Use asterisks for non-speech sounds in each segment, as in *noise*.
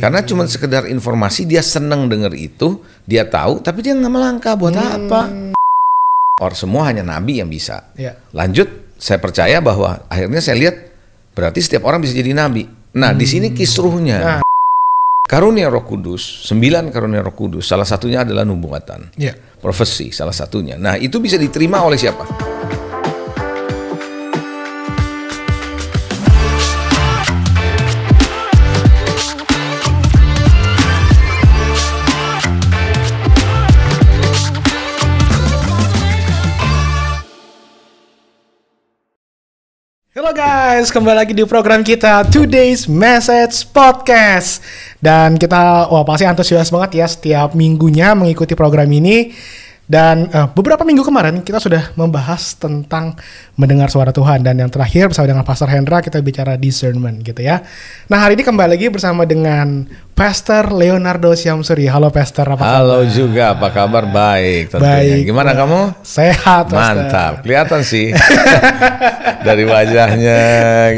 Karena hmm. cuma sekedar informasi dia seneng denger itu, dia tahu, tapi dia nggak melangkah buat hmm. apa? Or semua hanya nabi yang bisa. Ya. Lanjut, saya percaya bahwa akhirnya saya lihat berarti setiap orang bisa jadi nabi. Nah, hmm. di sini hmm. kisruhnya. Nah. Karunia Roh Kudus, sembilan karunia Roh Kudus, salah satunya adalah nubuatan. Yeah. Profesi salah satunya. Nah, itu bisa diterima oleh siapa? guys, kembali lagi di program kita Today's Message Podcast Dan kita, wah pasti antusias banget ya setiap minggunya mengikuti program ini dan uh, beberapa minggu kemarin kita sudah membahas tentang mendengar suara Tuhan dan yang terakhir bersama dengan Pastor Hendra kita bicara discernment gitu ya. Nah hari ini kembali lagi bersama dengan Pastor Leonardo Syamsuri. Halo Pastor, apa kabar? Halo juga, apa kabar? Baik. Tentunya. Baik. Gimana kamu? Sehat. Pastor. Mantap. Kelihatan sih *laughs* dari wajahnya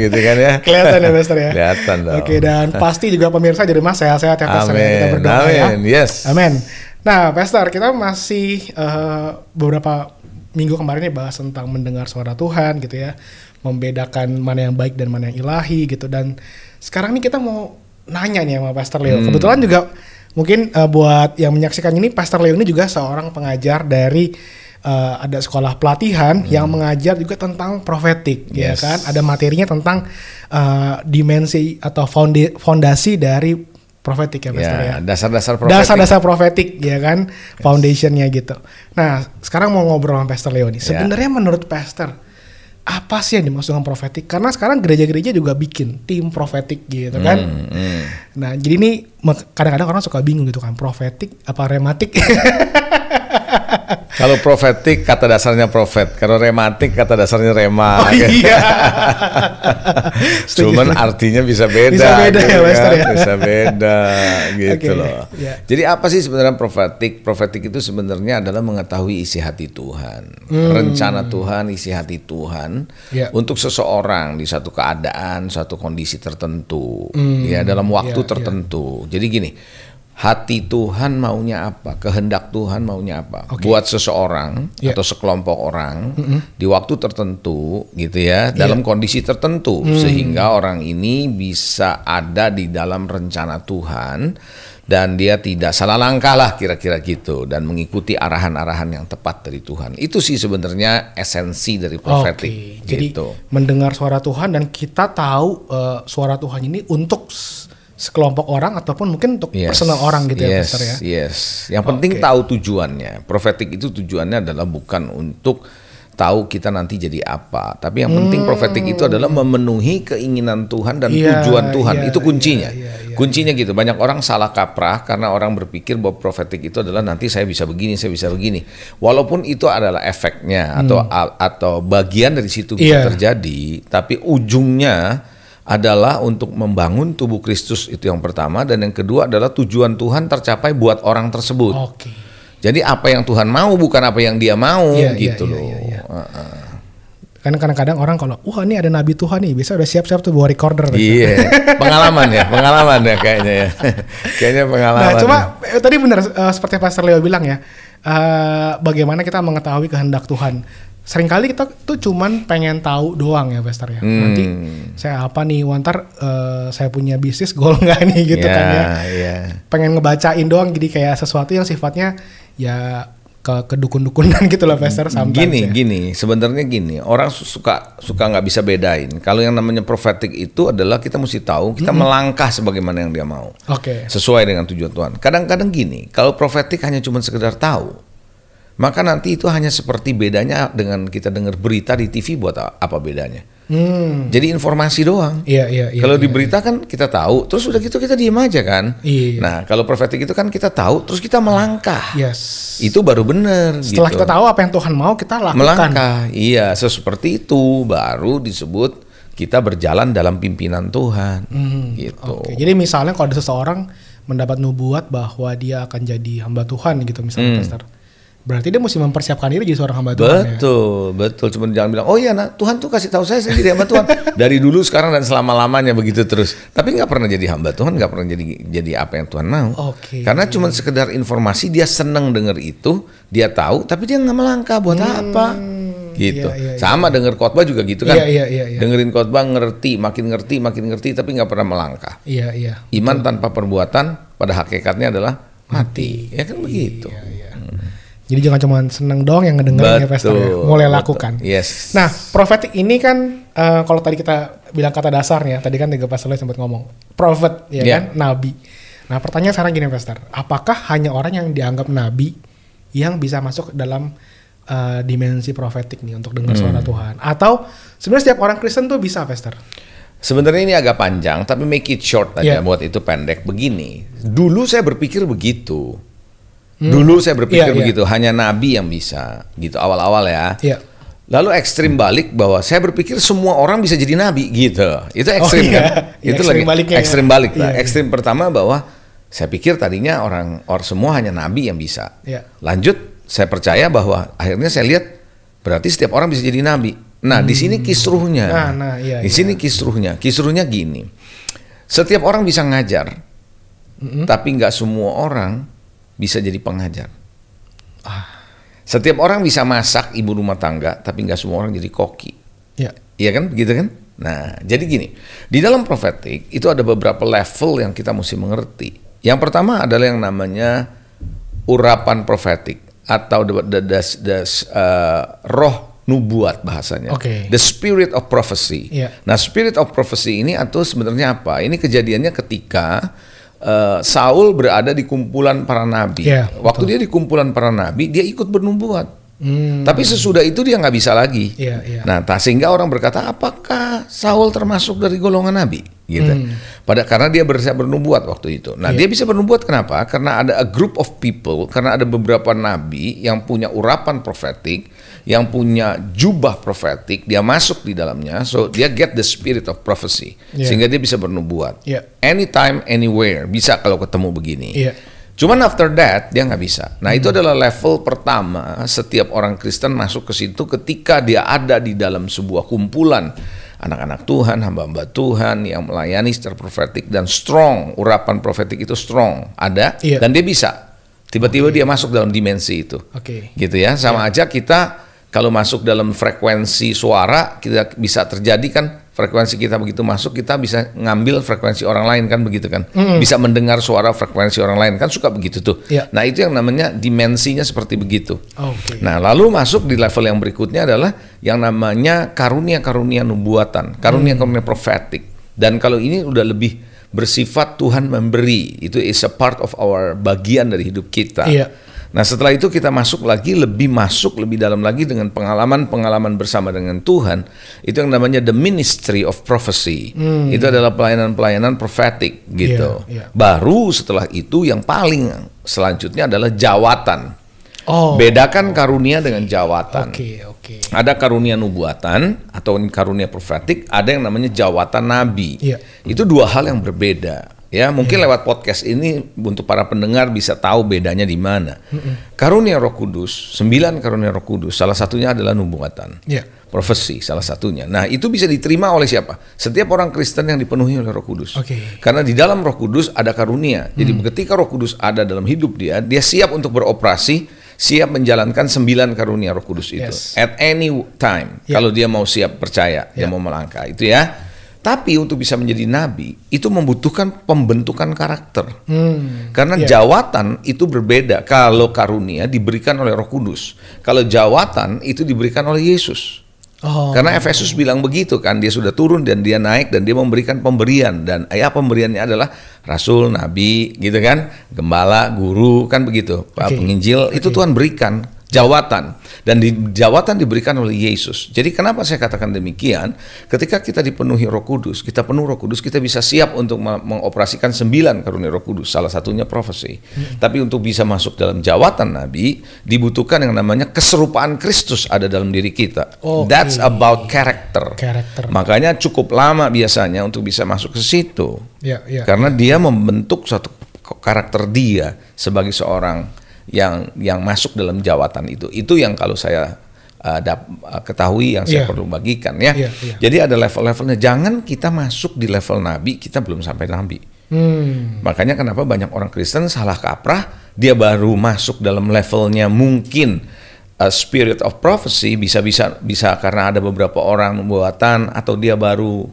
gitu kan ya. Kelihatan ya Pastor ya. Kelihatan dong. Oke dan pasti juga pemirsa di rumah sehat-sehat ya Pastor. Ya. Amin. Kita berdoa, ya. Amin. Ya. Yes. Amin. Nah, Pastor, kita masih uh, beberapa minggu kemarin ya bahas tentang mendengar suara Tuhan gitu ya, membedakan mana yang baik dan mana yang ilahi gitu dan sekarang nih kita mau nanya nih sama Pastor Leo. Hmm. Kebetulan juga mungkin uh, buat yang menyaksikan ini Pastor Leo ini juga seorang pengajar dari uh, ada sekolah pelatihan hmm. yang mengajar juga tentang profetik ya yes. ya kan ada materinya tentang uh, dimensi atau fondasi dari profetik ya pastor ya, ya. Dasar-dasar profetik. Dasar-dasar profetik ya kan yes. foundationnya gitu. Nah sekarang mau ngobrol sama pastor Leoni. Ya. Sebenarnya yeah. menurut pastor apa sih yang dimaksud dengan profetik? Karena sekarang gereja-gereja juga bikin tim profetik gitu kan. Mm, mm. Nah jadi ini kadang-kadang orang suka bingung gitu kan profetik apa rematik. *laughs* *laughs* Kalau profetik kata dasarnya profet, kalau rematik kata dasarnya rema. Oh, *laughs* iya. Cuman artinya bisa beda. Bisa beda gitu ya, kan. Master kan? ya. Bisa beda *laughs* gitu okay. loh. Yeah. Ya. Jadi apa sih sebenarnya profetik? Profetik itu sebenarnya adalah mengetahui isi hati Tuhan, hmm. rencana Tuhan, isi hati Tuhan yeah. untuk seseorang di satu keadaan, satu kondisi tertentu, hmm. ya dalam waktu yeah, ya. tertentu. Jadi gini, hati Tuhan maunya apa, kehendak Tuhan maunya apa okay. buat seseorang yeah. atau sekelompok orang mm -hmm. di waktu tertentu gitu ya, yeah. dalam ya. kondisi tertentu mm. sehingga orang ini bisa ada di dalam rencana Tuhan dan dia tidak salah langkah lah kira-kira gitu dan mengikuti arahan-arahan yang tepat dari Tuhan. Itu sih sebenarnya esensi dari profetik. Okay. Gitu. Jadi mendengar suara Tuhan dan kita tahu uh, suara Tuhan ini untuk sekelompok orang ataupun mungkin untuk yes, personal orang gitu ya, yes, ya Pastor ya. Yes. Yang penting okay. tahu tujuannya. Profetik itu tujuannya adalah bukan untuk tahu kita nanti jadi apa, tapi yang penting hmm. profetik itu adalah memenuhi keinginan Tuhan dan yeah, tujuan iya, Tuhan. Yeah, itu iya, kuncinya. Yeah, yeah, yeah, kuncinya yeah. gitu. Banyak orang salah kaprah karena orang berpikir bahwa profetik itu adalah nanti saya bisa begini, saya bisa begini. Walaupun itu adalah efeknya atau hmm. atau bagian dari situ bisa yeah. terjadi, tapi ujungnya adalah untuk membangun tubuh Kristus itu yang pertama dan yang kedua adalah tujuan Tuhan tercapai buat orang tersebut. Oke. Jadi apa yang Tuhan mau bukan apa yang dia mau yeah, iya, gitu yeah, loh. Yeah, iya, iya. yeah, yeah. Uh -uh. Karena kadang-kadang orang kalau wah ini ada nabi Tuhan nih, biasa udah siap-siap tuh bawa recorder. Gitu. Iya, yeah. *laughs* pengalaman ya, pengalaman ya kayaknya ya, *laughs* kayaknya nah, pengalaman. Nah, cuma ya. Eh, tadi benar uh, seperti Pastor Leo bilang ya, uh, bagaimana kita mengetahui kehendak Tuhan seringkali kita tuh cuman pengen tahu doang ya investor ya. Hmm. Nanti saya apa nih, wantar uh, eh, saya punya bisnis *laughs* goal nggak nih gitu yeah, kan ya. Yeah. Ya. Pengen ngebacain doang jadi kayak sesuatu yang sifatnya ya ke kedukun-dukunan *laughs* gitu loh Vester hmm, sampai gini ya. gini sebenarnya gini orang suka suka nggak bisa bedain kalau yang namanya profetik itu adalah kita mesti tahu kita -hmm. melangkah sebagaimana yang dia mau oke okay. sesuai dengan tujuan Tuhan kadang-kadang gini kalau profetik hanya cuma sekedar tahu maka nanti itu hanya seperti bedanya dengan kita dengar berita di TV buat apa bedanya? Hmm. Jadi informasi doang. Iya, iya, iya. Kalau iya, di berita iya. kan kita tahu, terus udah gitu kita diem aja kan. Iya. iya. Nah, kalau profetik itu kan kita tahu, terus kita melangkah. Yes. Itu baru benar Setelah gitu. kita tahu apa yang Tuhan mau, kita lakukan. Melangkah. Iya, seperti itu baru disebut kita berjalan dalam pimpinan Tuhan. Hmm. Gitu. Okay. Jadi misalnya kalau ada seseorang mendapat nubuat bahwa dia akan jadi hamba Tuhan gitu misalnya, hmm. Pastor Berarti dia mesti mempersiapkan diri jadi seorang hamba Tuhan. Betul, ya? betul. Cuma jangan bilang, oh iya, nah, Tuhan tuh kasih tahu saya sendiri, jadi hamba Tuhan *laughs* dari dulu, sekarang dan selama lamanya begitu terus. Tapi nggak pernah jadi hamba Tuhan, nggak pernah jadi jadi apa yang Tuhan mau. Okay. Karena cuma sekedar informasi dia seneng dengar itu, dia tahu, tapi dia nggak melangkah buat hmm. apa gitu. Ya, ya, Sama dengar denger khotbah juga gitu kan. Ya, ya, ya, ya. Dengerin khotbah ngerti, makin ngerti, makin ngerti tapi nggak pernah melangkah. Iya, iya. Iman tanpa perbuatan pada hakikatnya adalah mati. mati. Ya kan begitu. Ya, ya. Jadi jangan cuma seneng dong yang ngedengerin investor ya. ya. Mulai betul. lakukan. Yes. Nah, profit ini kan uh, kalau tadi kita bilang kata dasarnya, tadi kan Tiga Pasal sempat ngomong profit ya yeah. kan nabi. Nah, pertanyaan sekarang gini investor, apakah hanya orang yang dianggap nabi yang bisa masuk dalam uh, dimensi profetik nih untuk dengar hmm. suara Tuhan atau sebenarnya setiap orang Kristen tuh bisa investor? Sebenarnya ini agak panjang, tapi make it short aja yeah. buat itu pendek. Begini, dulu saya berpikir begitu Hmm. Dulu saya berpikir yeah, iya. begitu, hanya nabi yang bisa gitu awal-awal ya. Yeah. Lalu ekstrim balik bahwa saya berpikir semua orang bisa jadi nabi gitu. Itu oh, ekstrim oh, iya. yeah. kan? Iya, Itu ekstrim lagi ekstrim ya. balik. Ya. Lah. ekstrim pertama bahwa saya pikir tadinya orang orang semua hanya nabi yang bisa. Yeah. Lanjut, saya percaya bahwa akhirnya saya lihat berarti setiap orang bisa jadi nabi. Nah, hmm. di sini hmm. kisruhnya. Nah, nah, iya, di sini iya. kisruhnya. Kisruhnya gini. Setiap orang bisa ngajar. Mm -hmm. Tapi nggak semua orang bisa jadi pengajar. Ah. Setiap orang bisa masak ibu rumah tangga, tapi nggak semua orang jadi koki. Ya. Iya. ya kan, begitu kan? Nah, jadi gini, di dalam profetik itu ada beberapa level yang kita mesti mengerti. Yang pertama adalah yang namanya urapan profetik atau the, the, the, the uh, roh nubuat bahasanya. Okay. The spirit of prophecy. Yeah. Nah, spirit of prophecy ini atau sebenarnya apa? Ini kejadiannya ketika Eh, Saul berada di kumpulan para nabi. Yeah, Waktu betul. dia di kumpulan para nabi, dia ikut bernubuat. Hmm. Tapi sesudah itu dia nggak bisa lagi. Yeah, yeah. Nah, sehingga orang berkata, apakah Saul termasuk dari golongan Nabi? Gitu. Hmm. Pada karena dia bisa bernubuat waktu itu. Nah, yeah. dia bisa bernubuat kenapa? Karena ada a group of people, karena ada beberapa nabi yang punya urapan profetik, yang punya jubah profetik, dia masuk di dalamnya. So dia get the spirit of prophecy, yeah. sehingga dia bisa bernubuat. Yeah. Anytime, anywhere, bisa kalau ketemu begini. Yeah. Cuman after that dia nggak bisa. Nah itu hmm. adalah level pertama setiap orang Kristen masuk ke situ ketika dia ada di dalam sebuah kumpulan anak-anak Tuhan, hamba-hamba Tuhan yang melayani secara profetik dan strong urapan profetik itu strong ada yeah. dan dia bisa. Tiba-tiba okay. dia masuk dalam dimensi itu. Oke. Okay. Gitu ya. Sama yeah. aja kita kalau masuk dalam frekuensi suara kita bisa terjadi kan frekuensi kita begitu masuk kita bisa ngambil frekuensi orang lain kan begitu kan mm. bisa mendengar suara frekuensi orang lain kan suka begitu tuh yeah. nah itu yang namanya dimensinya seperti begitu okay. nah lalu masuk di level yang berikutnya adalah yang namanya karunia karunia nubuatan karunia karunia hmm. profetik dan kalau ini udah lebih bersifat Tuhan memberi itu is a part of our bagian dari hidup kita yeah Nah setelah itu kita masuk lagi lebih masuk lebih dalam lagi dengan pengalaman-pengalaman bersama dengan Tuhan itu yang namanya the ministry of prophecy hmm. itu adalah pelayanan-pelayanan prophetic gitu. Yeah, yeah. Baru setelah itu yang paling selanjutnya adalah jawatan. Oh. Bedakan oh. karunia dengan jawatan. Okay, okay. Ada karunia nubuatan atau karunia profetik, ada yang namanya jawatan nabi. Yeah. Itu dua hal yang berbeda. Ya, mungkin yeah. lewat podcast ini untuk para pendengar bisa tahu bedanya di mana. mm hmm Karunia Roh Kudus, sembilan karunia Roh Kudus, salah satunya adalah nubuatan. Yeah. Profesi salah satunya. Nah, itu bisa diterima oleh siapa? Setiap orang Kristen yang dipenuhi oleh Roh Kudus. Okay. Karena di dalam Roh Kudus ada karunia. Mm. Jadi ketika Roh Kudus ada dalam hidup dia, dia siap untuk beroperasi siap menjalankan sembilan karunia Roh Kudus itu yes. at any time yeah. kalau dia mau siap percaya yeah. dia iya. mau melangkah itu ya tapi untuk bisa menjadi nabi itu membutuhkan pembentukan karakter. Hmm, Karena yeah. jawatan itu berbeda. Kalau karunia diberikan oleh Roh Kudus, kalau jawatan itu diberikan oleh Yesus. Oh. Karena Efesus bilang begitu kan, dia sudah turun dan dia naik dan dia memberikan pemberian dan ayah eh, pemberiannya adalah rasul, nabi, gitu kan, gembala, guru kan begitu, okay. penginjil okay. itu Tuhan berikan jawatan dan di, jawatan diberikan oleh Yesus. Jadi kenapa saya katakan demikian? Ketika kita dipenuhi Roh Kudus, kita penuh Roh Kudus, kita bisa siap untuk mengoperasikan sembilan karunia Roh Kudus, salah satunya profesi. Hmm. Tapi untuk bisa masuk dalam jawatan nabi dibutuhkan yang namanya keserupaan Kristus ada dalam diri kita. Okay. Oh, That's about character. character. Makanya cukup lama biasanya untuk bisa masuk ke situ. Yeah, yeah, Karena yeah. dia membentuk satu karakter dia sebagai seorang yang yang masuk dalam jawatan itu. Itu yang kalau saya uh, uh ketahui yang saya yeah. perlu bagikan ya. Yeah, yeah. Jadi ada level-levelnya. Jangan kita masuk di level nabi, kita belum sampai nabi. Hmm. Makanya kenapa banyak orang Kristen salah kaprah, dia baru masuk dalam levelnya mungkin uh, spirit of prophecy bisa-bisa bisa karena ada beberapa orang nubuatan atau dia baru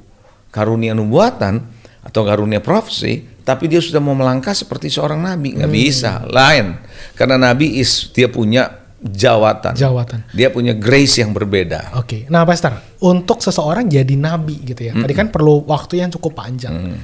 karunia nubuatan atau karunia prophecy tapi dia sudah mau melangkah seperti seorang nabi nggak hmm. bisa lain karena nabi is dia punya jawatan jawatan dia punya grace yang berbeda oke okay. nah pastor untuk seseorang jadi nabi gitu ya mm -mm. tadi kan hmm. perlu waktu yang cukup panjang mm.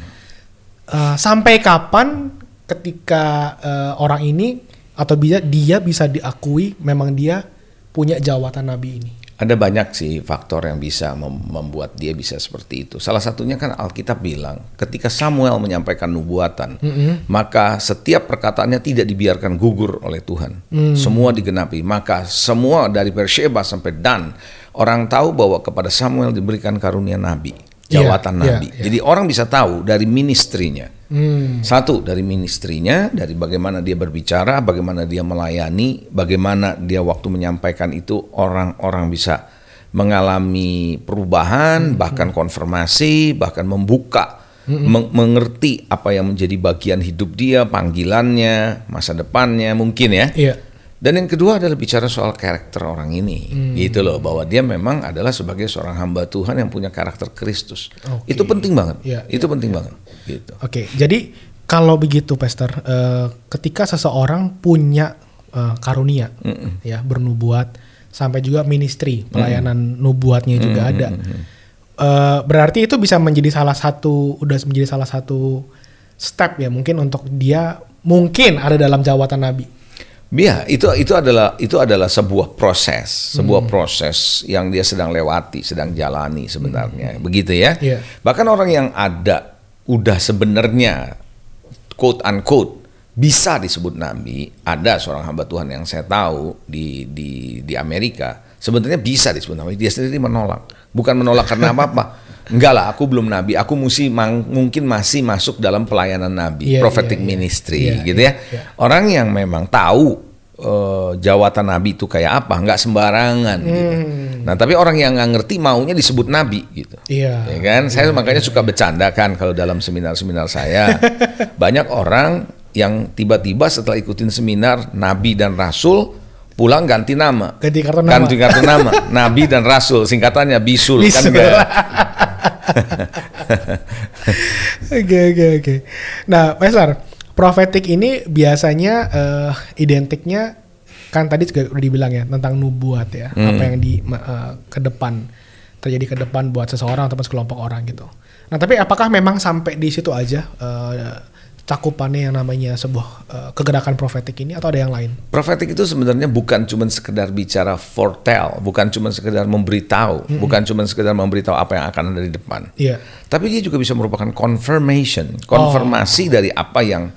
uh, sampai kapan ketika uh, orang ini atau bisa dia bisa diakui memang dia punya jawatan nabi ini ada banyak sih faktor yang bisa membuat dia bisa seperti itu. Salah satunya kan Alkitab bilang, ketika Samuel menyampaikan nubuatan, mm -hmm. maka setiap perkataannya tidak dibiarkan gugur oleh Tuhan. Mm. Semua digenapi. Maka semua dari Persheba sampai Dan, orang tahu bahwa kepada Samuel diberikan karunia nabi. Iya, jawatan yeah, iya, nabi. Yeah, yeah. Jadi orang bisa tahu dari ministrinya. Hmm. Satu dari ministrinya, dari bagaimana dia berbicara, bagaimana dia melayani, bagaimana dia waktu menyampaikan itu orang-orang bisa mengalami perubahan, hmm. bahkan hmm. konfirmasi, bahkan membuka, hmm, hmm. meng mengerti apa yang menjadi bagian hidup dia, panggilannya, masa depannya mungkin ya. Yeah. Dan yang kedua adalah bicara soal karakter orang ini, hmm. gitu loh, bahwa dia memang adalah sebagai seorang hamba Tuhan yang punya karakter Kristus. Okay. Itu penting banget. Ya, itu ya, penting ya. banget. Gitu. Oke, okay. jadi kalau begitu, Pastor, uh, ketika seseorang punya uh, karunia, mm -mm. ya bernubuat, sampai juga ministry pelayanan mm -mm. nubuatnya juga mm -mm. ada, uh, berarti itu bisa menjadi salah satu, udah menjadi salah satu step ya mungkin untuk dia mungkin ada dalam jawatan nabi Iya, itu itu adalah itu adalah sebuah proses, sebuah hmm. proses yang dia sedang lewati, sedang jalani sebenarnya, hmm. begitu ya. Yeah. Bahkan orang yang ada udah sebenarnya quote unquote bisa disebut nabi, ada seorang hamba Tuhan yang saya tahu di di di Amerika, sebenarnya bisa disebut nabi, dia sendiri menolak. Bukan menolak karena apa-apa, *laughs* Enggak lah, aku belum nabi. Aku mesti mungkin masih masuk dalam pelayanan nabi, yeah, iya, prophetic yeah, ministry yeah, gitu yeah, ya. Yeah. Orang yang memang tahu uh, jawatan nabi itu kayak apa, nggak sembarangan mm. gitu. Hmm. Nah, tapi orang yang nggak ngerti maunya disebut nabi gitu. Iya. Yeah, ya kan? Saya yeah, makanya yeah. suka bercanda kan kalau dalam seminar-seminar saya. *laughs* banyak orang yang tiba-tiba setelah ikutin seminar nabi dan rasul pulang ganti nama. Ganti kartu nama. Ganti kartu nama. *laughs* Nabi dan Rasul singkatannya bisul, kan bisul. kan *laughs* Oke oke oke. Nah, Mesar, profetik ini biasanya uh, identiknya kan tadi juga udah dibilang ya tentang nubuat ya, hmm. apa yang di uh, ke depan terjadi ke depan buat seseorang atau sekelompok orang gitu. Nah, tapi apakah memang sampai di situ aja uh, cakupannya yang namanya sebuah uh, kegerakan profetik ini atau ada yang lain? Profetik itu sebenarnya bukan cuma sekedar bicara foretell, bukan cuma sekedar memberitahu, mm -hmm. bukan cuma sekedar memberitahu apa yang akan ada di depan. Iya. Yeah. Tapi dia juga bisa merupakan confirmation, konfirmasi oh. dari apa yang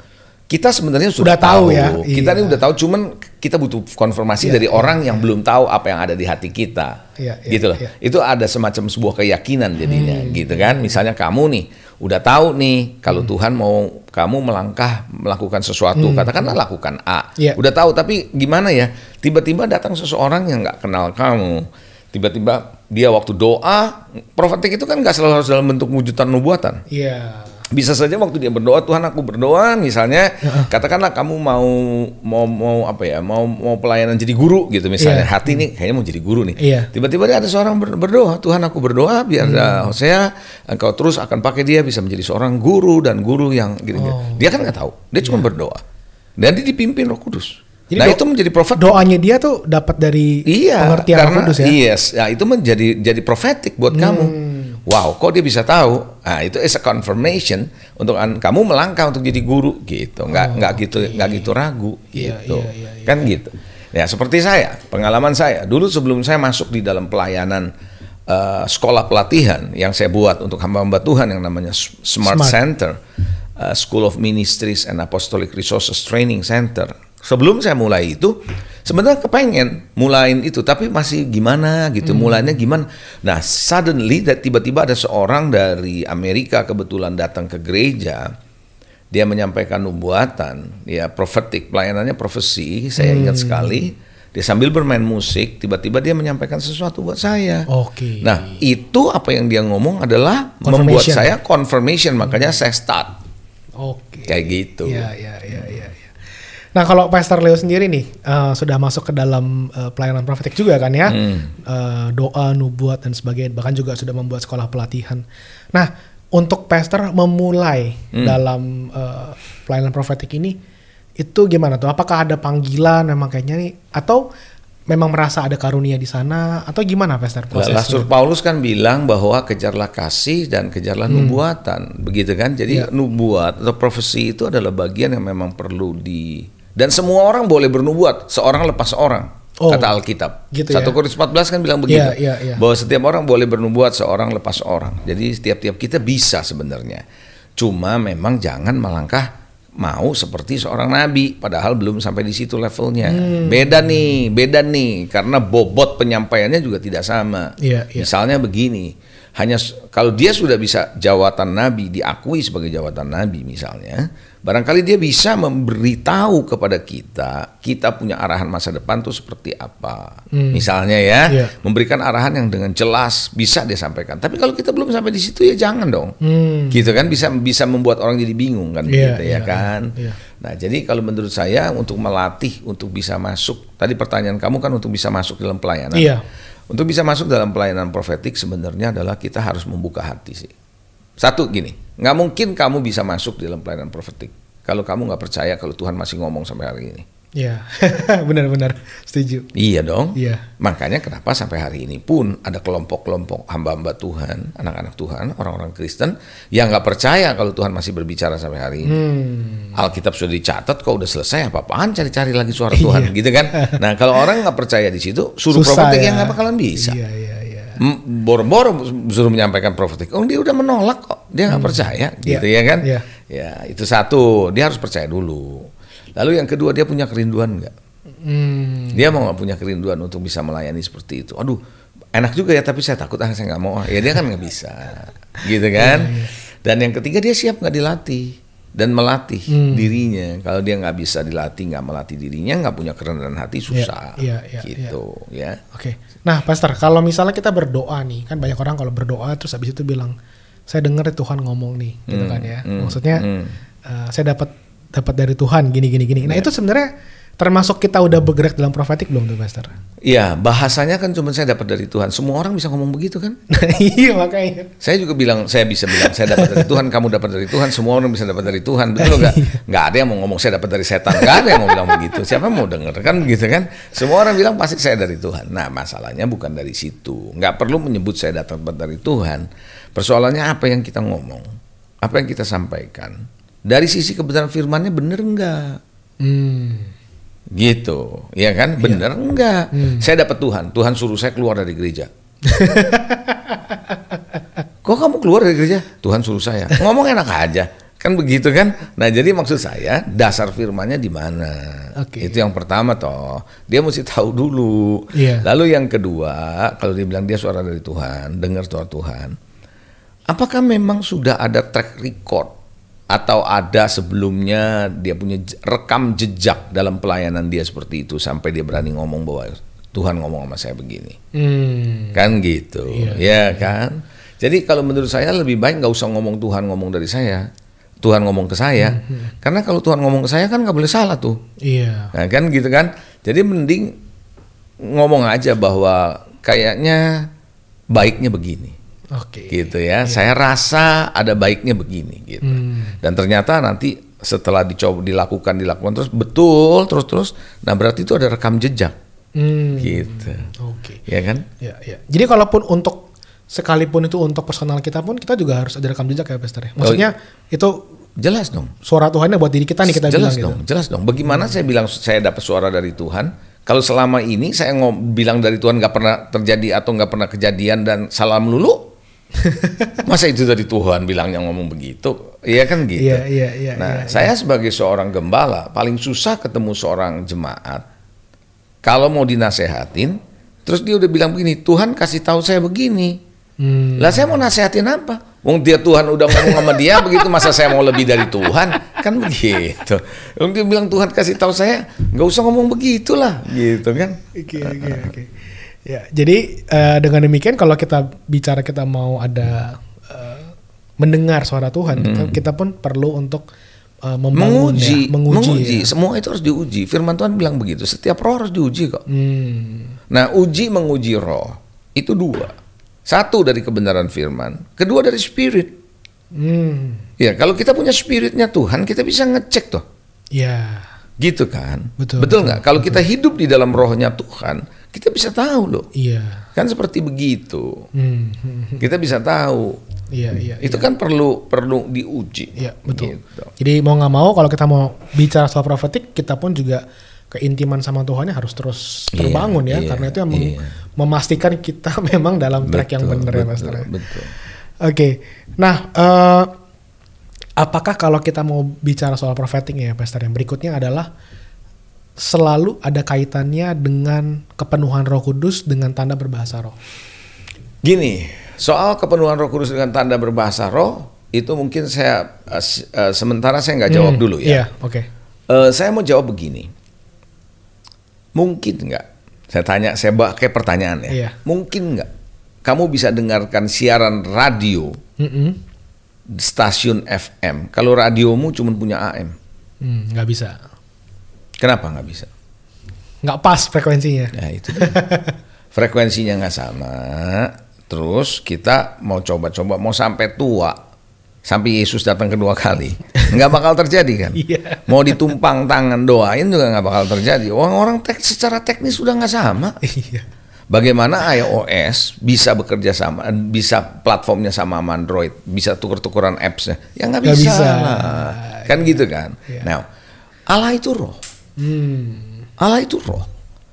kita sebenarnya sudah, udah tahu, ya, tahu ya. Kita iya. ini udah tahu, cuman kita butuh konfirmasi iya, dari iya, orang yang iya. belum tahu apa yang ada di hati kita. Iya, iya, gitu loh. Iya. Itu ada semacam sebuah keyakinan jadinya, hmm. gitu kan? Misalnya kamu nih udah tahu nih kalau hmm. Tuhan mau kamu melangkah melakukan sesuatu, hmm. katakanlah lakukan A. Iya. Udah tahu, tapi gimana ya? Tiba-tiba datang seseorang yang nggak kenal kamu. Tiba-tiba dia waktu doa, profetik itu kan nggak selalu harus dalam bentuk wujudan nubuatan. Iya bisa saja waktu dia berdoa Tuhan aku berdoa misalnya ya. katakanlah kamu mau mau mau apa ya mau mau pelayanan jadi guru gitu misalnya ya. hati ini hmm. kayaknya mau jadi guru nih tiba tiba-tiba ada seorang berdoa Tuhan aku berdoa biar hmm. Eh, Hosea engkau terus akan pakai dia bisa menjadi seorang guru dan guru yang gitu, Oh. dia kan nggak tahu dia cuma iya. berdoa dan dia dipimpin Roh Kudus jadi nah itu menjadi profet. Doanya dia tuh dapat dari iya, pengertian karena, Roh Kudus ya. Iya, yes, nah, itu menjadi jadi profetik buat hmm. kamu wow kok dia bisa tahu nah itu is a confirmation untuk kamu melangkah untuk jadi guru gitu nggak oh, nggak gitu iya. nggak gitu ragu iya, iya, gitu iya, iya, iya, kan gitu ya seperti saya pengalaman saya dulu sebelum saya masuk di dalam pelayanan uh, sekolah pelatihan yang saya buat untuk hamba-hamba Tuhan yang namanya Smart, Smart. Center uh, School of Ministries and Apostolic Resources Training Center sebelum saya mulai itu sebenarnya kepengen mulain itu tapi masih gimana gitu hmm. mulainya gimana nah suddenly tiba-tiba ada seorang dari Amerika kebetulan datang ke gereja dia menyampaikan nubuatan ya profetik pelayanannya profesi saya hmm. ingat sekali dia sambil bermain musik tiba-tiba dia menyampaikan sesuatu buat saya. Oke. Okay. Nah, itu apa yang dia ngomong adalah membuat saya confirmation makanya hmm. saya start. Oke. Okay. Kayak gitu. ya, ya. Nah kalau Pastor Leo sendiri nih uh, sudah masuk ke dalam uh, pelayanan profetik juga kan ya hmm. uh, doa nubuat dan sebagainya bahkan juga sudah membuat sekolah pelatihan. Nah untuk Pastor memulai hmm. dalam uh, pelayanan profetik ini itu gimana tuh? Apakah ada panggilan memang kayaknya nih atau memang merasa ada karunia di sana atau gimana Pastor Rasul Paulus kan bilang bahwa kejarlah kasih dan kejarlah hmm. nubuatan begitu kan? Jadi ya. nubuat atau profesi itu adalah bagian yang memang perlu di dan semua orang boleh bernubuat, seorang lepas orang. Oh, kata Alkitab. Gitu satu ya? Korintus 14 kan bilang begitu. Yeah, yeah, yeah. Bahwa setiap orang boleh bernubuat, seorang lepas orang. Jadi setiap-tiap kita bisa sebenarnya. Cuma memang jangan melangkah mau seperti seorang nabi padahal belum sampai di situ levelnya. Hmm. Beda nih, beda nih karena bobot penyampaiannya juga tidak sama. Yeah, yeah. Misalnya begini hanya kalau dia sudah bisa jawatan nabi diakui sebagai jawatan nabi misalnya barangkali dia bisa memberitahu kepada kita kita punya arahan masa depan tuh seperti apa hmm. misalnya ya yeah. memberikan arahan yang dengan jelas bisa dia sampaikan tapi kalau kita belum sampai di situ ya jangan dong hmm. gitu kan bisa bisa membuat orang jadi bingung kan yeah, begitu yeah, ya iya, kan yeah. nah jadi kalau menurut saya untuk melatih untuk bisa masuk tadi pertanyaan kamu kan untuk bisa masuk dalam pelayanan yeah untuk bisa masuk dalam pelayanan profetik sebenarnya adalah kita harus membuka hati sih. Satu gini, nggak mungkin kamu bisa masuk dalam pelayanan profetik kalau kamu nggak percaya kalau Tuhan masih ngomong sampai hari ini. Iya, benar-benar *laughs* setuju. Iya dong. Iya. Makanya kenapa sampai hari ini pun ada kelompok-kelompok hamba-hamba Tuhan, anak-anak Tuhan, orang-orang Kristen yang nggak percaya kalau Tuhan masih berbicara sampai hari ini. Hmm. Alkitab sudah dicatat, kok udah selesai apa-apaan cari-cari lagi suara iya. Tuhan, iya. gitu kan? *laughs* Nah kalau orang nggak percaya di situ, suruh profetik ya. yang nggak bakalan bisa. Iya, iya, iya. Bor-bor suruh menyampaikan profetik, oh dia udah menolak kok, dia nggak hmm. percaya, iya. gitu iya. ya kan? Iya. Ya itu satu, dia harus percaya dulu. Lalu yang kedua dia punya kerinduan nggak? Hmm. Dia mau nggak punya kerinduan untuk bisa melayani seperti itu? Aduh, enak juga ya tapi saya takut ah saya nggak mau. Ah. Ya dia kan nggak bisa, *laughs* gitu kan? Iya, iya. Dan yang ketiga dia siap nggak dilatih dan melatih hmm. dirinya. Kalau dia nggak bisa dilatih, nggak melatih dirinya, nggak punya kerendahan hati iya, susah, yeah, yeah, yeah, gitu ya. Oke. Okay. Nah, Pastor, kalau misalnya kita berdoa nih, kan banyak orang kalau berdoa terus habis itu bilang, saya dengar Tuhan ngomong nih, gitu hmm, kan ya. Hmm, Maksudnya hmm. Uh, saya dapat dapat dari Tuhan gini gini gini. Nah ya. itu sebenarnya termasuk kita udah bergerak dalam profetik belum tuh Pastor? Iya bahasanya kan cuma saya dapat dari Tuhan. Semua orang bisa ngomong begitu kan? *laughs* Nah, iya makanya. Saya juga bilang saya bisa bilang saya dapat dari Tuhan, kamu dapat dari Tuhan, semua orang bisa dapat dari Tuhan, betul nggak? Iya. nggak ada yang mau ngomong saya dapat dari setan, Gak ada yang mau bilang begitu. Siapa mau dengar kan gitu kan? Semua orang bilang pasti saya dari Tuhan. Nah masalahnya bukan dari situ. Nggak perlu menyebut saya dapat dari Tuhan. Persoalannya apa yang kita ngomong, apa yang kita sampaikan dari sisi kebenaran firmannya bener enggak, Hmm. Gitu, ya kan? Iya. Bener iya. nggak? Hmm. Saya dapat Tuhan, Tuhan suruh saya keluar dari gereja. *laughs* Kok kamu keluar dari gereja? Tuhan suruh saya. Ngomong enak aja. Kan begitu kan? Nah, jadi maksud saya dasar firmannya di mana? Okay. Itu yang pertama toh. Dia mesti tahu dulu. Yeah. Lalu yang kedua, kalau dibilang dia suara dari Tuhan, dengar suara Tuhan. Apakah memang sudah ada track record atau ada sebelumnya dia punya rekam jejak dalam pelayanan dia seperti itu sampai dia berani ngomong bahwa Tuhan ngomong sama saya begini hmm. kan gitu iya, ya iya. kan jadi kalau menurut saya lebih baik nggak usah ngomong Tuhan ngomong dari saya Tuhan ngomong ke saya hmm. karena kalau Tuhan ngomong ke saya kan nggak boleh salah tuh iya nah, kan gitu kan jadi mending ngomong aja bahwa kayaknya baiknya begini Oke. Okay. Gitu ya. Yeah. Saya rasa ada baiknya begini gitu. Hmm. Dan ternyata nanti setelah dicoba dilakukan dilakukan terus betul terus terus. Nah berarti itu ada rekam jejak. Hmm. Gitu. Oke. Okay. Ya kan? Ya ya. Jadi kalaupun untuk sekalipun itu untuk personal kita pun kita juga harus ada rekam jejak ya Pastor ya. Maksudnya oh, itu jelas dong. Suara Tuhannya buat diri kita nih kita jelas bilang gitu. dong, gitu. Jelas dong. Bagaimana hmm. saya bilang saya dapat suara dari Tuhan? Kalau selama ini saya ngom bilang dari Tuhan nggak pernah terjadi atau nggak pernah kejadian dan salam lulu. *laughs* Masa itu dari Tuhan bilangnya ngomong begitu? Iya kan gitu. Iya, iya, iya, nah, iya, iya. saya sebagai seorang gembala paling susah ketemu seorang jemaat kalau mau dinasehatin, terus dia udah bilang begini, Tuhan kasih tahu saya begini. Hmm. Lah saya mau nasehatin apa? Wong dia Tuhan udah ngomong sama dia *laughs* begitu masa saya mau lebih dari Tuhan kan begitu. Wong dia bilang Tuhan kasih tahu saya nggak usah ngomong begitulah gitu kan. Oke oke oke. Ya, jadi uh, dengan demikian kalau kita bicara kita mau ada uh, mendengar suara Tuhan, hmm. kita, kita pun perlu untuk uh, eh, membangun menguji, ya, menguji, menguji. Ya. Semua itu harus diuji. Firman Tuhan bilang begitu. Setiap roh harus diuji kok. Hmm. Nah, uji menguji roh itu dua. Satu dari kebenaran firman, kedua dari spirit. Hmm. Ya, kalau kita punya spiritnya Tuhan, kita bisa ngecek tuh. Ya. Gitu kan? Betul. Betul nggak? Kalau betul. kita hidup di dalam rohnya Tuhan, kita bisa tahu loh. Iya. Kan seperti begitu. Hmm, hmm, hmm. Kita bisa tahu. Iya, iya. Itu iya. kan perlu perlu diuji. Iya, betul. Gitu. Jadi mau nggak mau kalau kita mau bicara soal profetik, kita pun juga keintiman sama Tuhannya harus terus iya, terbangun iya, ya, iya, karena itu yang iya. memastikan kita *laughs* memang dalam track betul, yang benar ya, Mas. Betul. Oke. Okay. Nah, uh, apakah kalau kita mau bicara soal profetik ya, Pastor, yang berikutnya adalah selalu ada kaitannya dengan kepenuhan Roh Kudus dengan tanda berbahasa roh? Gini, soal kepenuhan Roh Kudus dengan tanda berbahasa roh itu mungkin saya uh, sementara saya nggak jawab hmm, dulu ya. Iya, oke. Okay. Uh, eh, saya mau jawab begini. Mungkin nggak? Saya tanya, saya pakai pertanyaan ya. Iya. Mungkin nggak? Kamu bisa dengarkan siaran radio mm -mm. stasiun FM. Kalau radiomu cuma punya AM. Hmm, nggak mm, bisa Kenapa nggak bisa? Nggak pas frekuensinya. Ya itu. *laughs* frekuensinya nggak sama. Terus kita mau coba-coba mau sampai tua, sampai Yesus datang kedua kali, *laughs* nggak bakal terjadi kan? Iya. Mau ditumpang tangan doain juga nggak bakal terjadi. Orang-orang tek secara teknis sudah nggak sama. Iya. Bagaimana iOS bisa bekerja sama, bisa platformnya sama sama Android, bisa tuker-tukeran appsnya? Ya nggak bisa. bisa. Kan iya. gitu kan. Iya. Nah, Allah itu roh. Hmm. Allah itu roh.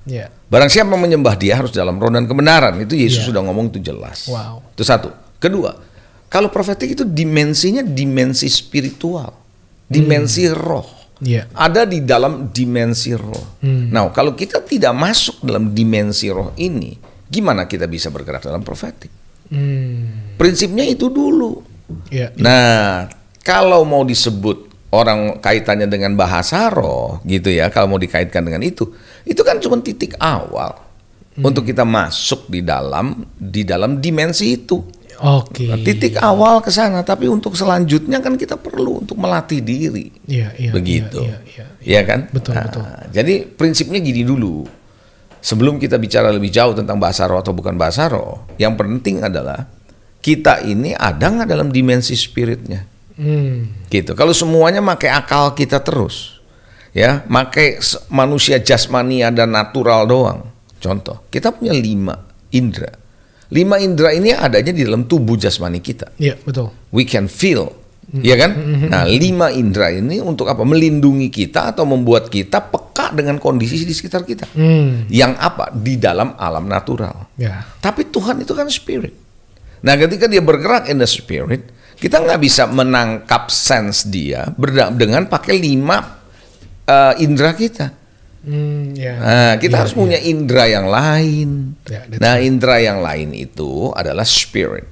Yeah. Barang siapa menyembah dia harus dalam roh dan kebenaran. Itu Yesus yeah. sudah ngomong itu jelas. Wow. Itu satu. Kedua, kalau profetik itu dimensinya dimensi spiritual. Dimensi hmm. roh. Yeah. Ada di dalam dimensi roh. Hmm. Nah, kalau kita tidak masuk dalam dimensi roh ini, gimana kita bisa bergerak dalam profetik? Hmm. Prinsipnya itu dulu. Yeah, Nah, kalau mau disebut orang kaitannya dengan bahasa roh gitu ya kalau mau dikaitkan dengan itu itu kan cuma titik awal hmm. untuk kita masuk di dalam di dalam dimensi itu Oke. Okay. Nah, titik awal ke sana, tapi untuk selanjutnya kan kita perlu untuk melatih diri. Iya, iya. Begitu. Iya, iya, iya, ya, kan? Betul, nah, betul. Jadi prinsipnya gini dulu. Sebelum kita bicara lebih jauh tentang bahasa roh atau bukan bahasa roh, yang penting adalah kita ini ada nggak dalam dimensi spiritnya? Hmm. Gitu. Kalau semuanya pakai akal kita terus, ya, pakai manusia jasmania dan natural doang. Contoh, kita punya lima indera. Lima indera ini adanya di dalam tubuh jasmani kita. Iya, betul. We can feel, hmm. ya kan? Hmm, hmm, hmm, nah, lima indera ini untuk apa? Melindungi kita atau membuat kita peka dengan kondisi di sekitar kita. Mm. Yang apa? Di dalam alam natural. Yeah. Tapi Tuhan itu kan spirit. Nah, ketika dia bergerak in the spirit, kita nggak bisa menangkap sense dia dengan pakai lima uh, indera kita. Hmm, yeah. Nah, kita yeah, harus yeah. punya indera yang lain. Yeah, nah, right. indera yang lain itu adalah spirit.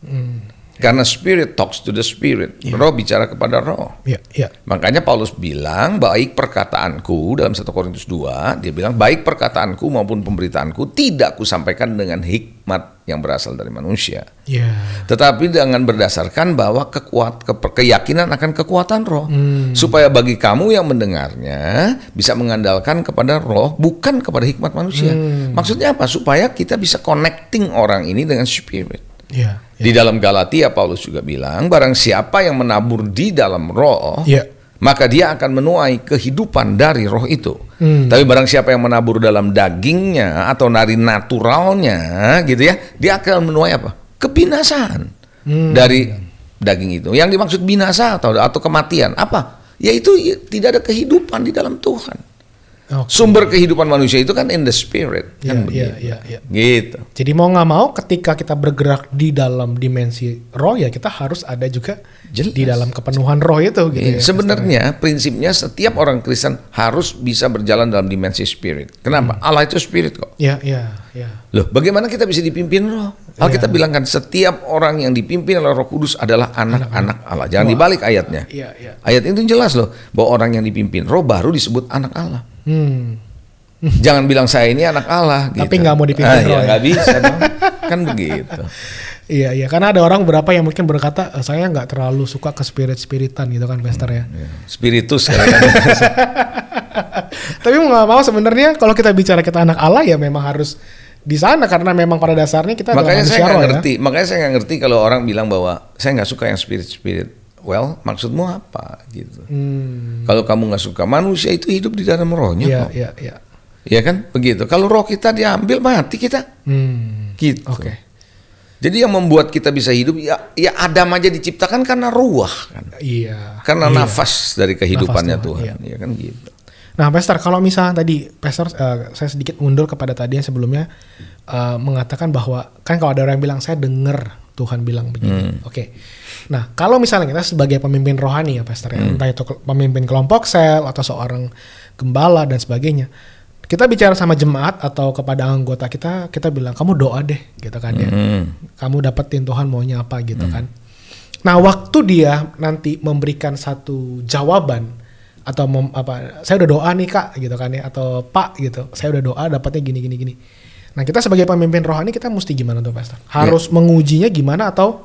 Mm. Karena spirit talks to the spirit. Yeah. Roh bicara kepada roh. Yeah, yeah. Makanya Paulus bilang, baik perkataanku dalam 1 Korintus 2, dia bilang, baik perkataanku maupun pemberitaanku tidak kusampaikan dengan hikmat yang berasal dari manusia. Yeah. Tetapi dengan berdasarkan bahwa kekuat, ke, keyakinan akan kekuatan roh. Mm. Supaya bagi kamu yang mendengarnya bisa mengandalkan kepada roh, bukan kepada hikmat manusia. Mm. Maksudnya apa? Supaya kita bisa connecting orang ini dengan spirit. Yeah, yeah. Di iya. dalam Galatia Paulus juga bilang, barang siapa yang menabur di dalam roh, yeah. maka dia akan menuai kehidupan dari roh itu. Hmm. Tapi barang siapa yang menabur dalam dagingnya atau dari naturalnya, gitu ya, dia akan menuai apa? Kebinasaan hmm. dari daging itu. Yang dimaksud binasa atau atau kematian apa? Yaitu tidak ada kehidupan di dalam Tuhan. Okay. Sumber kehidupan manusia itu kan in the spirit, yeah, kan ya, ya, begitu. Yeah, yeah, yeah. Gitu. Jadi mau nggak mau, ketika kita bergerak di dalam dimensi roh ya kita harus ada juga Jelas. di dalam kepenuhan roh itu. Gitu yeah. ya, Sebenarnya ya. prinsipnya setiap orang Kristen harus bisa berjalan dalam dimensi spirit. Kenapa? Hmm. Allah itu spirit kok. Iya, yeah, iya, Loh, bagaimana kita bisa dipimpin roh? Kalau yeah. bilang kan setiap orang yang dipimpin oleh Roh Kudus adalah anak-anak Allah. Jangan Wah. dibalik ayatnya. Yeah, yeah. Ayat itu jelas loh bahwa orang yang dipimpin roh baru disebut anak Allah. Hmm. Jangan bilang saya ini anak Allah. Gitu. Tapi nggak mau dipikir. Ah, ya, nggak bisa dong. kan begitu. *laughs* Iya iya karena ada orang berapa yang mungkin berkata eh, saya nggak terlalu suka ke spirit spiritan gitu kan Lester ya. Hmm, iya. Spiritus kan. *laughs* Tapi mau nggak mau sebenarnya kalau kita bicara kita anak Allah ya memang harus di sana karena memang pada dasarnya kita makanya saya nggak ya. ngerti ya. makanya saya nggak ngerti kalau orang bilang bahwa saya nggak suka yang spirit spirit well maksudmu apa gitu. Hmm. Kalau kamu nggak suka manusia itu hidup di dalam rohnya. Iya, iya, iya. Ya kan? Begitu. Kalau roh kita diambil mati kita. Hmm. Gitu. Okay. Jadi yang membuat kita bisa hidup ya ya Adam aja diciptakan karena ruah kan. Iya. Karena iya. nafas dari kehidupannya nafas Tuhan, Tuhan. Iya. ya kan gitu. Nah, Pastor, kalau misalnya tadi Pastor uh, saya sedikit mundur kepada tadi yang sebelumnya uh, mengatakan bahwa kan kalau ada orang yang bilang saya dengar Tuhan bilang begini. Hmm. Oke. Okay. Nah, kalau misalnya kita sebagai pemimpin rohani ya, Pastor, ya, hmm. entah itu pemimpin kelompok sel atau seorang gembala dan sebagainya, kita bicara sama jemaat atau kepada anggota kita, kita bilang kamu doa deh, gitu kan ya. Hmm. Kamu dapetin Tuhan maunya apa gitu hmm. kan. Nah, waktu dia nanti memberikan satu jawaban atau mem, apa, saya udah doa nih kak, gitu kan ya, atau pak gitu, saya udah doa dapatnya gini gini gini Nah kita sebagai pemimpin rohani kita mesti gimana tuh pastor? Ya. Harus ya. mengujinya gimana atau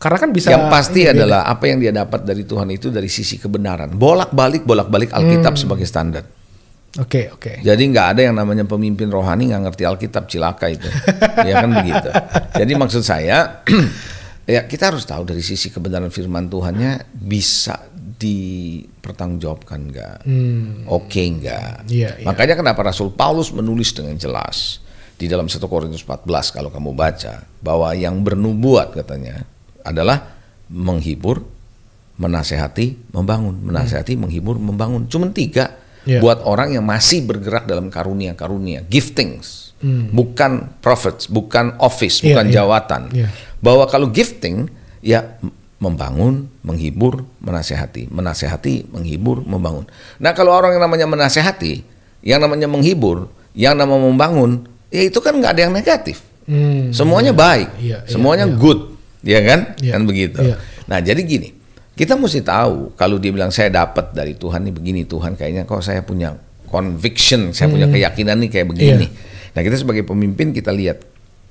karena kan bisa yang pasti adalah beda. apa yang dia dapat dari Tuhan itu dari sisi kebenaran. Bolak balik bolak balik Alkitab hmm. sebagai standar. Oke okay, oke. Okay. Jadi nggak ada yang namanya pemimpin rohani nggak ngerti Alkitab cilaka itu. *laughs* ya kan begitu. Jadi maksud saya *clears throat* ya kita harus tahu dari sisi kebenaran Firman Tuhannya bisa dipertanggungjawabkan nggak, hmm. oke okay nggak. Yeah, yeah. Makanya kenapa Rasul Paulus menulis dengan jelas di dalam 1 Korintus 14 kalau kamu baca bahwa yang bernubuat katanya adalah menghibur, menasehati, membangun, menasehati, hmm. menghibur, membangun. cuma tiga yeah. buat orang yang masih bergerak dalam karunia-karunia, giftings. Hmm. Bukan prophets, bukan office, yeah, bukan yeah. jawatan. Yeah. Bahwa kalau gifting ya membangun, menghibur, menasehati, menasehati, menghibur, membangun. Nah, kalau orang yang namanya menasehati, yang namanya menghibur, yang namanya membangun, ya itu kan nggak ada yang negatif. Hmm, Semuanya iya, baik. Iya, iya, Semuanya iya. good, ya kan? Iya, kan begitu. Iya. Nah, jadi gini. Kita mesti tahu kalau dia bilang saya dapat dari Tuhan nih begini Tuhan kayaknya kok saya punya conviction, saya hmm. punya keyakinan nih kayak begini. Iya. Nah, kita sebagai pemimpin kita lihat.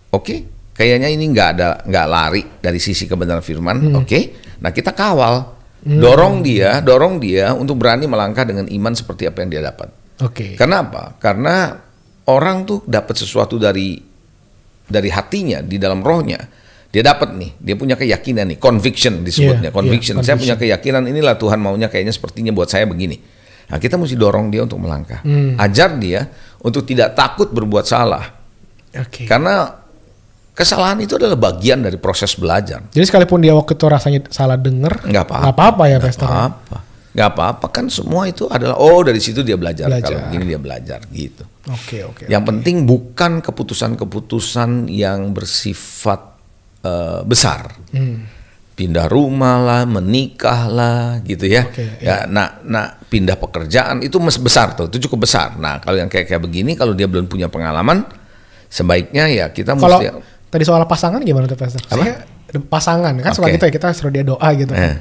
Oke, okay, kayaknya ini nggak ada nggak lari dari sisi kebenaran firman. Hmm. Oke. Okay? Nah, kita kawal Hmm. Dorong dia, dorong dia untuk berani melangkah dengan iman seperti apa yang dia dapat. Oke. Okay. Kenapa? Karena orang tuh dapat sesuatu dari dari hatinya di dalam rohnya dia dapat nih dia punya keyakinan nih conviction disebutnya yeah, iya, conviction. Yeah, saya punya keyakinan inilah Tuhan maunya kayaknya sepertinya buat saya begini nah kita mesti dorong dia untuk melangkah hmm. ajar dia untuk tidak takut berbuat salah okay. karena kesalahan itu adalah bagian dari proses belajar jadi sekalipun dia waktu itu rasanya salah dengar nggak apa-apa ya nggak ya? apa-apa nggak apa-apa kan semua itu adalah oh dari situ dia belajar, belajar. kalau begini dia belajar gitu Oke okay, oke. Okay, yang okay. penting bukan keputusan-keputusan yang bersifat uh, besar. Hmm. Pindah rumah lah, menikah lah, gitu ya. Okay, iya. ya, iya. nah, nah pindah pekerjaan itu mes besar tuh, itu cukup besar. Nah kalau yang kayak kayak begini, kalau dia belum punya pengalaman, sebaiknya ya kita kalau, mesti. Tadi soal pasangan gimana tuh Pastor? Apa? Saya, pasangan kan okay. itu itu ya kita suruh dia doa gitu. Eh.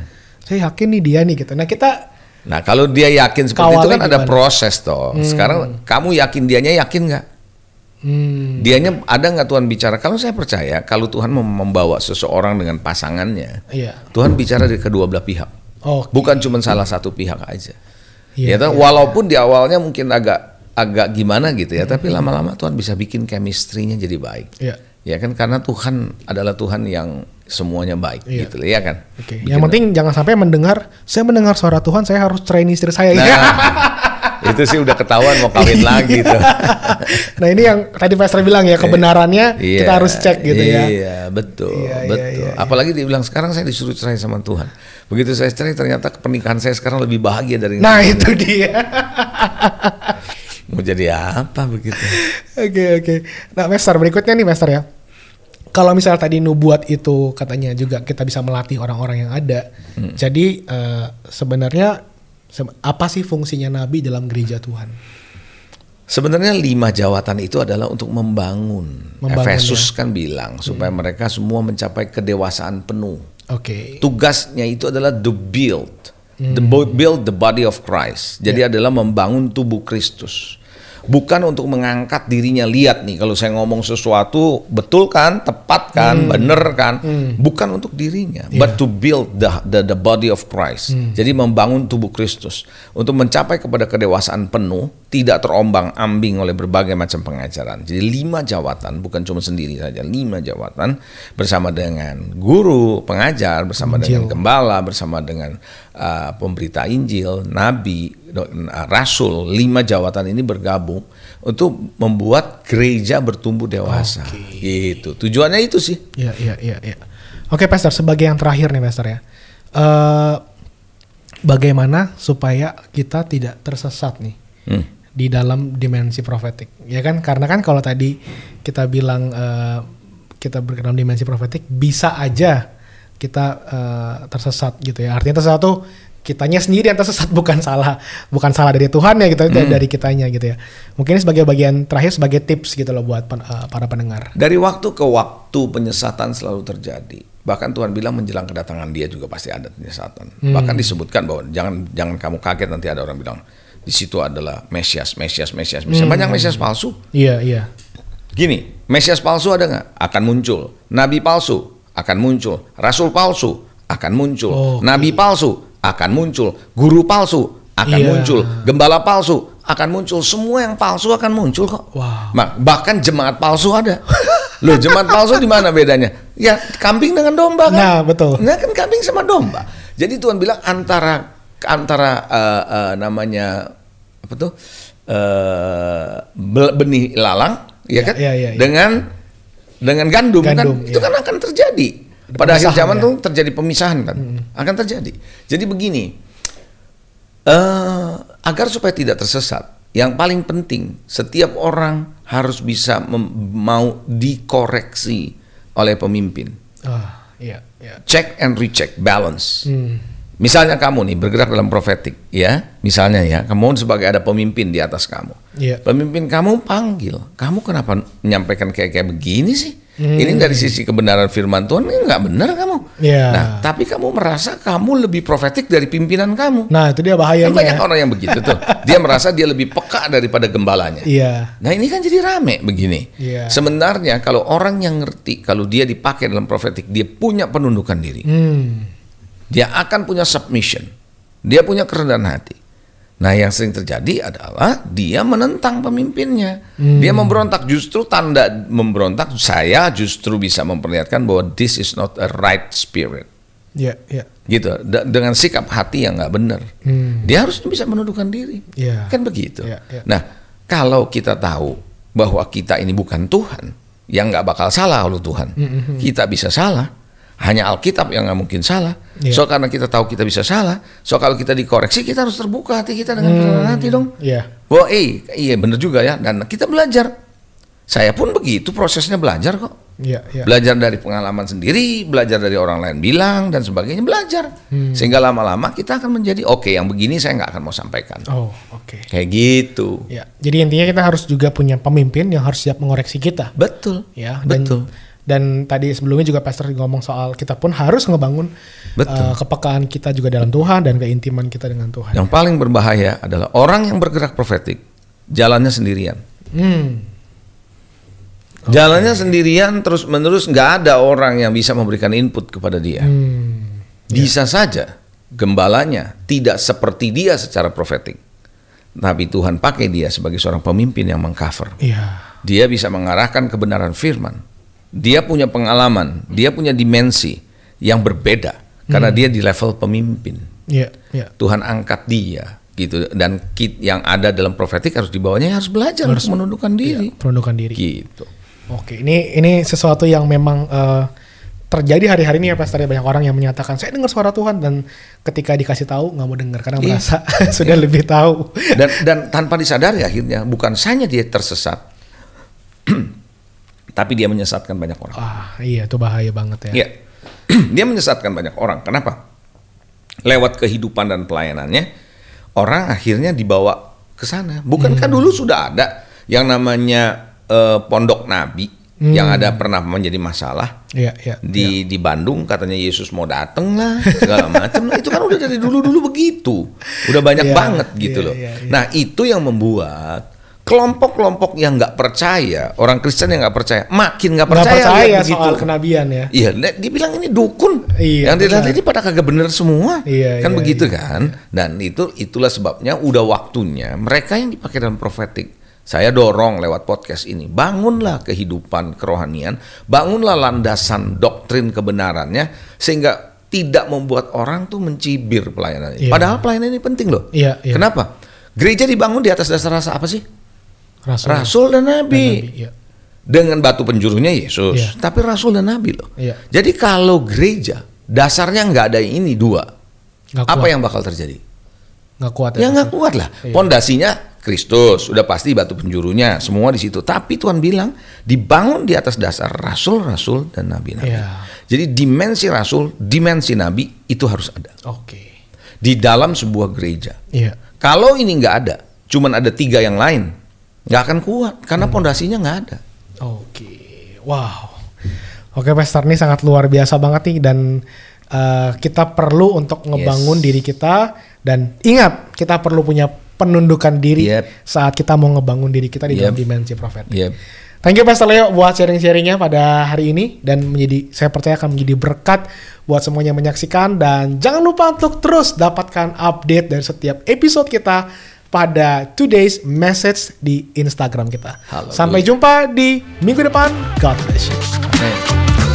Saya yakin nih dia nih gitu. Nah kita Nah kalau dia yakin seperti Kawali itu kan gimana? ada proses toh. Hmm. Sekarang kamu yakin dianya yakin nggak? Hmm. Dianya ada nggak Tuhan bicara? Kalau saya percaya kalau Tuhan membawa seseorang dengan pasangannya, yeah. Tuhan bicara dari kedua belah pihak, okay. bukan cuma salah satu pihak aja. Yeah, ya, toh? Iya. walaupun di awalnya mungkin agak agak gimana gitu ya, hmm. tapi lama-lama Tuhan bisa bikin chemistry-nya jadi baik. Yeah ya kan karena Tuhan adalah Tuhan yang semuanya baik iya. gitu ya kan. Oke. Okay. Yang penting jangan sampai mendengar saya mendengar suara Tuhan saya harus train istri saya. Nah, *laughs* itu sih udah ketahuan mau kawin iya. lagi gitu. *laughs* nah ini yang tadi Pastor bilang ya iya. kebenarannya iya, kita harus cek gitu iya, ya. Iya betul iya, iya, betul. Iya, iya, Apalagi dibilang sekarang saya disuruh cerai sama Tuhan. Begitu saya cerai ternyata pernikahan saya sekarang lebih bahagia dari. Nah itu dia. *laughs* mau jadi apa begitu. *laughs* Oke oke. Okay. Nah, Master berikutnya nih Master ya. Kalau misalnya tadi nubuat itu katanya juga kita bisa melatih orang-orang yang ada. Hmm. Jadi uh, sebenarnya apa sih fungsinya nabi dalam gereja Tuhan? Sebenarnya lima jawatan itu adalah untuk membangun. Efesus ya? kan bilang hmm. supaya mereka semua mencapai kedewasaan penuh. Oke. Okay. Tugasnya itu adalah the build, hmm. the build the body of Christ. Jadi yeah. adalah membangun tubuh Kristus bukan untuk mengangkat dirinya lihat nih kalau saya ngomong sesuatu betul kan tepat kan hmm. bener kan hmm. bukan untuk dirinya yeah. but to build the, the the body of Christ hmm. jadi membangun tubuh Kristus untuk mencapai kepada kedewasaan penuh tidak terombang ambing oleh berbagai macam pengajaran. Jadi lima jawatan bukan cuma sendiri saja, lima jawatan bersama dengan guru, pengajar, bersama Injil. dengan gembala, bersama dengan uh, pemberita Injil, nabi, uh, rasul, lima jawatan ini bergabung untuk membuat gereja bertumbuh dewasa. Okay. Gitu. Tujuannya itu sih. Iya, iya, iya, ya. Oke, Pastor, sebagai yang terakhir nih, Pastor ya. Uh, bagaimana supaya kita tidak tersesat nih? Hmm di dalam dimensi profetik ya kan karena kan kalau tadi kita bilang uh, kita berkenal dimensi profetik bisa aja kita uh, tersesat gitu ya artinya tersesat tuh kitanya sendiri yang tersesat *laughs* bukan salah bukan salah dari Tuhan ya gitu eh, hmm. dari kitanya gitu ya mungkin ini sebagai bagian terakhir sebagai tips gitu loh buat pen, uh, para pendengar dari waktu ke waktu penyesatan selalu terjadi bahkan Tuhan bilang menjelang kedatangan dia juga pasti ada penyesatan hmm. bahkan disebutkan bahwa jangan jangan kamu kaget nanti ada orang bilang di situ adalah Mesias, Mesias, Mesias, Mesias. Hmm. Banyak Mesias palsu. Iya, iya. Gini, Mesias palsu ada nggak? Akan muncul. Nabi palsu akan muncul. Rasul palsu akan muncul. Oh, Nabi palsu akan muncul. Guru palsu akan yeah. muncul. Gembala palsu akan muncul. Semua yang palsu akan muncul kok. Wow. Bahkan jemaat palsu ada. Loh, jemaat palsu di mana bedanya? Ya, kambing dengan domba kan? Nah, betul. Nah, kan kambing sama domba. Jadi Tuhan bilang antara antara uh, uh, namanya apa tuh uh, benih lalang ya, ya kan ya, ya, ya. dengan dengan gandum, kan? gandum kan ya. itu kan akan terjadi pada akhir zaman ya. tuh terjadi pemisahan kan hmm. akan terjadi jadi begini uh, agar supaya tidak tersesat yang paling penting setiap orang harus bisa mau dikoreksi oleh pemimpin ya, ya. check and recheck balance hmm Misalnya kamu nih bergerak dalam profetik, ya. Misalnya ya, kamu sebagai ada pemimpin di atas kamu. Yeah. Pemimpin kamu panggil, kamu kenapa menyampaikan kayak kayak begini sih? Hmm. Ini dari sisi kebenaran firman Tuhan ini nggak benar kamu. Yeah. Nah, tapi kamu merasa kamu lebih profetik dari pimpinan kamu. Nah, itu dia bahayanya. Kan banyak ya. orang yang begitu tuh. *laughs* dia merasa dia lebih peka daripada gembalanya. Yeah. Nah, ini kan jadi rame begini. Yeah. Sebenarnya kalau orang yang ngerti kalau dia dipakai dalam profetik, dia punya penundukan diri. Hmm dia akan punya submission. Dia punya kerendahan hati. Nah, yang sering terjadi adalah dia menentang pemimpinnya. Hmm. Dia memberontak justru tanda memberontak saya justru bisa memperlihatkan bahwa this is not a right spirit. Ya, yeah, ya. Yeah. Gitu. D dengan sikap hati yang nggak benar. Hmm. Dia harusnya bisa menundukkan diri. Yeah. Kan begitu. Yeah, yeah. Nah, kalau kita tahu bahwa kita ini bukan Tuhan, yang nggak bakal salah kalau Tuhan. Mm -hmm. Kita bisa salah, hanya Alkitab yang nggak mungkin salah. Yeah. So karena kita tahu kita bisa salah, so kalau kita dikoreksi kita harus terbuka hati kita dengan hmm. hati dong. Yeah. Iya. Bahwa eh iya bener juga ya dan kita belajar. Saya pun begitu prosesnya belajar kok. Yeah, yeah. Belajar dari pengalaman sendiri, belajar dari orang lain bilang dan sebagainya belajar. Hmm. Sehingga lama-lama kita akan menjadi oke okay, yang begini saya nggak akan mau sampaikan. Oh oke. Okay. Kayak gitu. Ya. Jadi intinya kita harus juga punya pemimpin yang harus siap mengoreksi kita. Betul. Ya. Dan Betul dan tadi sebelumnya juga pastor ngomong soal kita pun harus ngebangun eh, Betul. Uh, kepekaan kita juga dalam Tuhan dan keintiman kita dengan Tuhan. Yang paling berbahaya adalah orang yang bergerak profetik jalannya sendirian. Hmm. Okay. Jalannya sendirian terus menerus nggak ada orang yang bisa memberikan input kepada dia. Hmm. Ya. Bisa saja gembalanya tidak seperti dia secara profetik, tapi Tuhan pakai dia sebagai seorang pemimpin yang mengcover. Yeah. Dia bisa mengarahkan kebenaran Firman dia punya pengalaman, dia punya dimensi yang berbeda hmm. karena dia di level pemimpin. Yeah, yeah. Tuhan angkat dia gitu dan kit yang ada dalam profetik harus dibawanya ya harus belajar harus menundukkan iya, diri. Iya, menundukkan diri. Gitu. Oke, ini ini sesuatu yang memang uh, terjadi hari-hari ini ya Pastor ya. banyak orang yang menyatakan saya dengar suara Tuhan dan ketika dikasih tahu nggak mau dengar karena yeah. merasa *laughs* sudah yeah. lebih tahu dan dan tanpa disadari akhirnya bukan hanya dia tersesat *clears throat* tapi dia menyesatkan banyak orang. Ah, iya itu bahaya banget ya. Iya. *clears throat* dia menyesatkan banyak orang. Kenapa? Lewat kehidupan dan pelayanannya, orang akhirnya dibawa ke sana. Bukankah hmm. dulu sudah ada yang namanya uh, pondok nabi hmm. yang ada pernah menjadi masalah ya, ya, di ya. di Bandung katanya Yesus mau dateng lah segala *laughs* macam. nah, itu kan udah dari dulu-dulu begitu. Udah banyak ya, banget gitu ya, loh. Ya, ya. Nah, itu yang membuat kelompok-kelompok yang nggak percaya orang Kristen yang nggak percaya makin nggak percaya, gak percaya ya, soal begitu. kenabian ya iya dibilang ini dukun iya, yang dilihat ini pada kagak bener semua iya, kan iya, begitu iya, kan dan itu itulah sebabnya udah waktunya mereka yang dipakai dalam profetik saya dorong lewat podcast ini bangunlah kehidupan kerohanian bangunlah landasan doktrin kebenarannya sehingga tidak membuat orang tuh mencibir pelayanan ini Iya. padahal pelayanan ini penting loh iya, iya. kenapa gereja dibangun di atas dasar rasa apa sih rasul, rasul dan nabi. Dan nabi ya. Dengan batu penjurunya Yesus, ya. tapi rasul dan nabi loh. Ya. Jadi kalau gereja dasarnya nggak ada ini dua, gak apa yang bakal terjadi? Nggak kuat ya? Ya nggak kuat lah. Pondasinya iya. Kristus, udah pasti batu penjurunya, semua di situ. Tapi Tuhan bilang dibangun di atas dasar rasul, rasul dan nabi-nabi. Ya. Jadi dimensi rasul, dimensi nabi itu harus ada. Oke. Okay. Di dalam sebuah gereja. Iya. Kalau ini nggak ada, cuman ada tiga yang lain, nggak akan kuat karena hmm. pondasinya nggak ada. Oke, wow. Oke, Pastor ini sangat luar biasa banget nih dan uh, kita perlu untuk ngebangun yes. diri kita dan ingat kita perlu punya penundukan diri yep. saat kita mau ngebangun diri kita di yep. dalam dimensi profetik. Yep. Thank you Pastor Leo buat sharing-sharingnya pada hari ini dan menjadi saya percaya akan menjadi berkat buat semuanya menyaksikan dan jangan lupa untuk terus dapatkan update dari setiap episode kita pada today's message di Instagram kita. Halo, Sampai jumpa di minggu depan. God bless you. Amen.